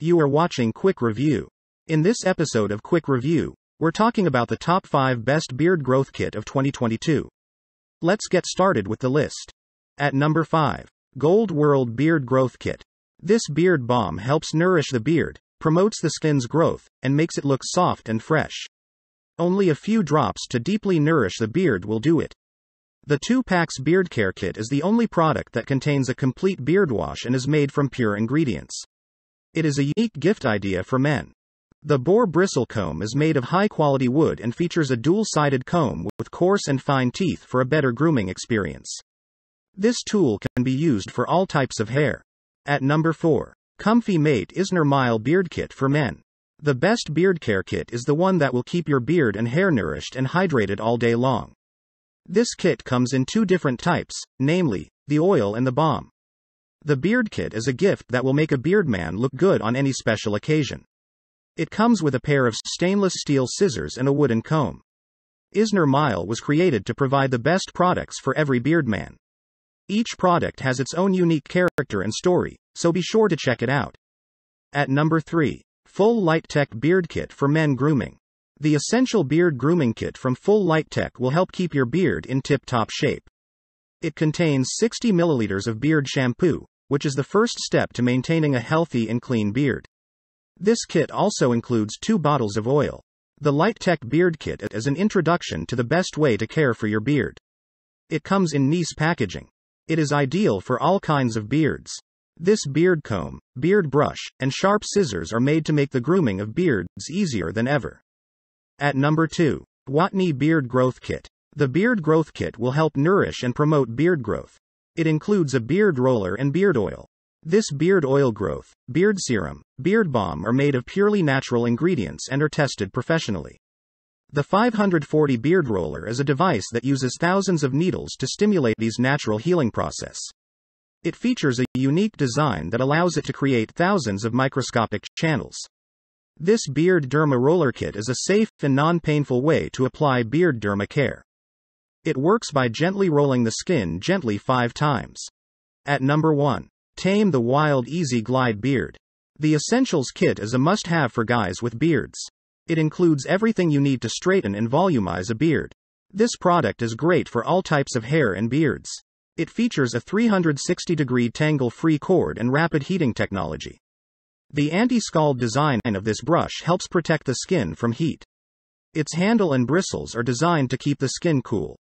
You are watching Quick Review. In this episode of Quick Review, we're talking about the top 5 best beard growth kit of 2022. Let's get started with the list. At number 5, Gold World Beard Growth Kit. This beard balm helps nourish the beard, promotes the skin's growth, and makes it look soft and fresh. Only a few drops to deeply nourish the beard will do it. The 2-Pax Beard Care Kit is the only product that contains a complete beard wash and is made from pure ingredients. It is a unique gift idea for men. The boar bristle comb is made of high quality wood and features a dual sided comb with coarse and fine teeth for a better grooming experience. This tool can be used for all types of hair. At number 4, Comfy Mate Isner Mile Beard Kit for Men. The best beard care kit is the one that will keep your beard and hair nourished and hydrated all day long. This kit comes in two different types, namely, the oil and the balm. The beard kit is a gift that will make a beard man look good on any special occasion. It comes with a pair of stainless steel scissors and a wooden comb. Isner Mile was created to provide the best products for every beard man. Each product has its own unique character and story, so be sure to check it out. At number 3, Full Light Tech Beard Kit for Men Grooming. The essential beard grooming kit from Full Light Tech will help keep your beard in tip top shape. It contains 60 milliliters of beard shampoo, which is the first step to maintaining a healthy and clean beard. This kit also includes two bottles of oil. The Light Tech Beard Kit is an introduction to the best way to care for your beard. It comes in nice packaging. It is ideal for all kinds of beards. This beard comb, beard brush, and sharp scissors are made to make the grooming of beards easier than ever. At number 2. Watney Beard Growth Kit. The Beard Growth Kit will help nourish and promote beard growth. It includes a beard roller and beard oil. This beard oil growth, beard serum, beard balm are made of purely natural ingredients and are tested professionally. The 540 beard roller is a device that uses thousands of needles to stimulate these natural healing process. It features a unique design that allows it to create thousands of microscopic channels. This beard derma roller kit is a safe and non painful way to apply beard derma care. It works by gently rolling the skin gently five times. At number 1. Tame the Wild Easy Glide Beard. The Essentials Kit is a must have for guys with beards. It includes everything you need to straighten and volumize a beard. This product is great for all types of hair and beards. It features a 360 degree tangle free cord and rapid heating technology. The anti-scald design of this brush helps protect the skin from heat. Its handle and bristles are designed to keep the skin cool.